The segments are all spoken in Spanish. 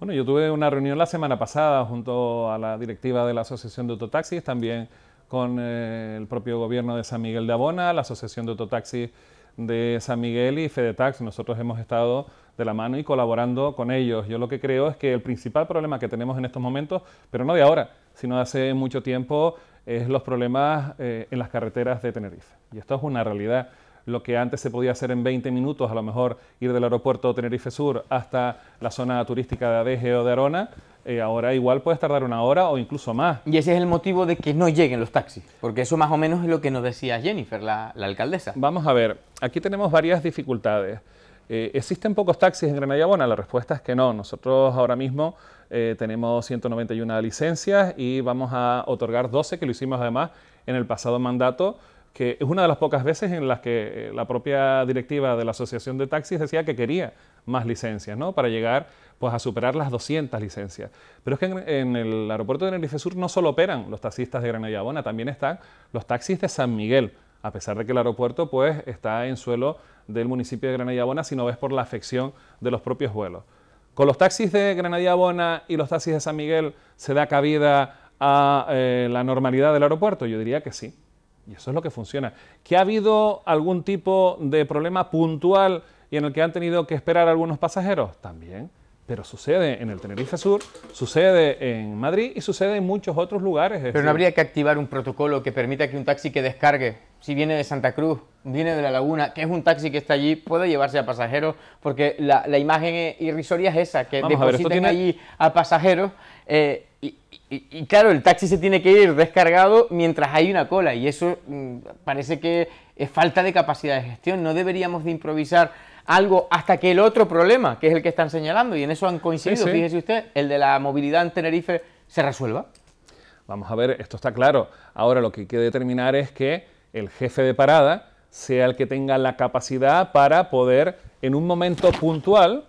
Bueno, yo tuve una reunión la semana pasada junto a la directiva de la Asociación de Autotaxis, también con eh, el propio gobierno de San Miguel de Abona, la Asociación de Autotaxis de San Miguel y FedeTax. Nosotros hemos estado de la mano y colaborando con ellos. Yo lo que creo es que el principal problema que tenemos en estos momentos, pero no de ahora, sino de hace mucho tiempo, es los problemas eh, en las carreteras de Tenerife. Y esto es una realidad lo que antes se podía hacer en 20 minutos, a lo mejor ir del aeropuerto Tenerife Sur hasta la zona turística de Adeje o de Arona, eh, ahora igual puedes tardar una hora o incluso más. Y ese es el motivo de que no lleguen los taxis, porque eso más o menos es lo que nos decía Jennifer, la, alcaldesa. Vamos a ver, aquí tenemos varias dificultades. Eh, ¿Existen pocos taxis en Granada y La respuesta es que no. Nosotros ahora mismo eh, tenemos 191 licencias y vamos a otorgar 12, que lo hicimos además en el pasado mandato, que es una de las pocas veces en las que eh, la propia directiva de la Asociación de Taxis decía que quería más licencias, ¿no? Para llegar pues a superar las 200 licencias. Pero es que en, el aeropuerto de Tenerife Sur no solo operan los taxistas de Granada y Abona, también están los taxis de San Miguel, a pesar de que el aeropuerto pues está en suelo del municipio de Granada y Abona, si no ves por la afección de los propios vuelos. Con los taxis de Granada y y los taxis de San Miguel se da cabida a eh, la normalidad del aeropuerto, yo diría que sí. Y eso es lo que funciona. ¿Que ha habido algún tipo de problema puntual y en el que han tenido que esperar algunos pasajeros? También. Pero sucede en el Tenerife Sur, sucede en Madrid y sucede en muchos otros lugares. Pero no habría que activar un protocolo que permita que un taxi que descargue, si viene de Santa Cruz, viene de La Laguna, que es un taxi que está allí, pueda llevarse a pasajeros, porque la, imagen irrisoria es esa, que Vamos a allí a pasajeros. Eh, y, claro, el taxi se tiene que ir descargado mientras hay una cola y eso mm, parece que es falta de capacidad de gestión. No deberíamos de improvisar algo hasta que el otro problema, que es el que están señalando, y en eso han coincidido, fíjese usted, el de la movilidad en Tenerife, se resuelva. Vamos a ver, esto está claro. Ahora lo que hay que determinar es que el jefe de parada sea el que tenga la capacidad para poder, en un momento puntual,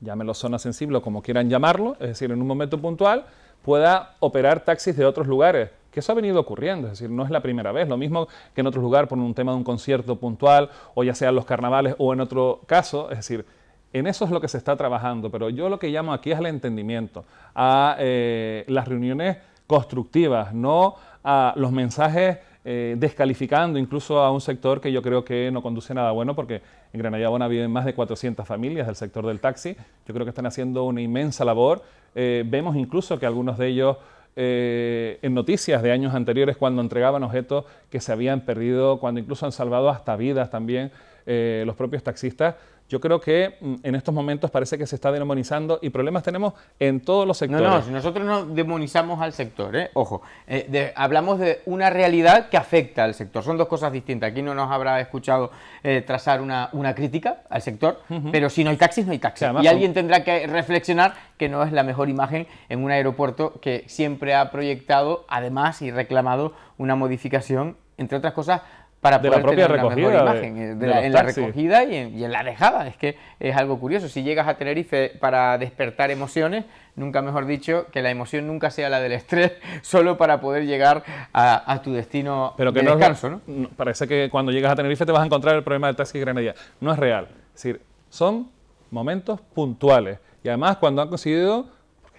llámelo zona sensible o como quieran llamarlo, es decir, en un momento puntual, pueda operar taxis de otros lugares, que eso ha venido ocurriendo, es decir, no es la primera vez, lo mismo que en otro lugar por un tema de un concierto puntual, o ya sean los carnavales o en otro caso, es decir, en eso es lo que se está trabajando, pero yo lo que llamo aquí es el entendimiento, a eh, las reuniones constructivas, no a los mensajes eh, descalificando incluso a un sector que yo creo que no conduce nada bueno, porque en Granadilla viven más de 400 familias del sector del taxi. Yo creo que están haciendo una inmensa labor. Eh, vemos incluso que algunos de ellos eh, en noticias de años anteriores cuando entregaban objetos que se habían perdido, cuando incluso han salvado hasta vidas también los propios taxistas, yo creo que mm, en estos momentos parece que se está demonizando y problemas tenemos en todos los sectores. No, no, si nosotros no demonizamos al sector, ¿eh? ojo, eh, hablamos de una realidad que afecta al sector, son dos cosas distintas. Aquí no nos habrá escuchado eh, trazar una, crítica al sector, pero si no hay taxis, no hay taxis. y alguien tendrá que reflexionar que no es la mejor imagen en un aeropuerto que siempre ha proyectado, además, y reclamado una modificación, entre otras cosas, para de la propia tener recogida, imagen. Eh, en la recogida y en, la dejada. Es que es algo curioso. Si llegas a Tenerife para despertar emociones, nunca mejor dicho, que la emoción nunca sea la del estrés, solo para poder llegar a, tu destino Pero que no descanso. ¿no? Parece que cuando llegas a Tenerife te vas a encontrar el problema del taxi granadilla. No es real. Es decir, son momentos puntuales. Y además, cuando han conseguido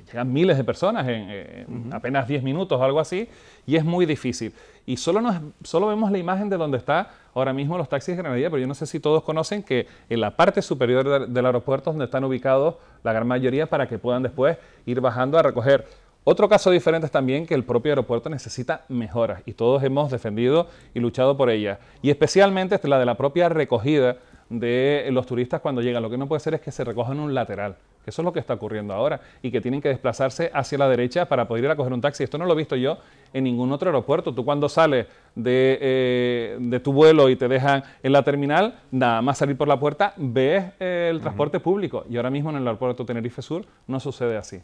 llegan miles de personas en, eh, apenas 10 minutos o algo así, y es muy difícil. Y solo, nos, solo vemos la imagen de donde está ahora mismo los taxis de Granadilla, pero yo no sé si todos conocen que en la parte superior del aeropuerto es donde están ubicados la gran mayoría para que puedan después ir bajando a recoger. Otro caso diferente es también que el propio aeropuerto necesita mejoras y todos hemos defendido y luchado por ellas. Y especialmente la de la propia recogida de los turistas cuando llegan. Lo que no puede ser es que se recojan un lateral. Que eso es lo que está ocurriendo ahora y que tienen que desplazarse hacia la derecha para poder ir a coger un taxi. Esto no lo he visto yo en ningún otro aeropuerto. Tú cuando sales de, eh, tu vuelo y te dejan en la terminal, nada más salir por la puerta, ves eh, el transporte público. Y ahora mismo en el aeropuerto Tenerife Sur no sucede así.